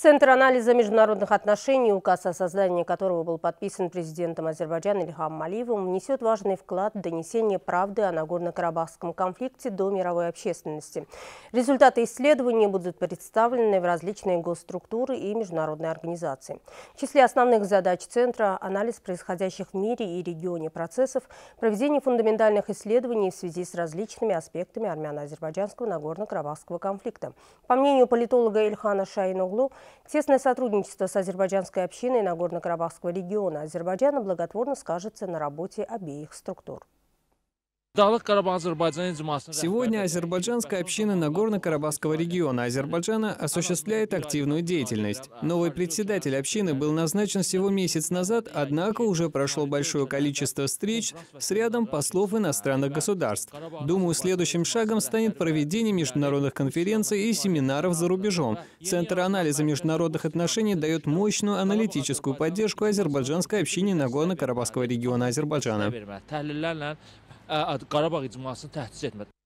Центр анализа международных отношений, указ о создании которого был подписан президентом Азербайджана Ильхам Малиевым, внесет важный вклад в донесение правды о Нагорно-Карабахском конфликте до мировой общественности. Результаты исследований будут представлены в различные госструктуры и международные организации. В числе основных задач Центра – анализ происходящих в мире и регионе процессов, проведение фундаментальных исследований в связи с различными аспектами армяно-азербайджанского Нагорно-Карабахского конфликта. По мнению политолога Ильхана Шаиноглу, Тесное сотрудничество с азербайджанской общиной Нагорно-Карабахского региона Азербайджана благотворно скажется на работе обеих структур. Сегодня азербайджанская община Нагорно-Карабахского региона Азербайджана осуществляет активную деятельность. Новый председатель общины был назначен всего месяц назад, однако уже прошло большое количество встреч с рядом послов иностранных государств. Думаю, следующим шагом станет проведение международных конференций и семинаров за рубежом. Центр анализа международных отношений дает мощную аналитическую поддержку азербайджанской общине Нагорно-Карабахского региона Азербайджана. Qarabağ icmasını təchiz etmədi.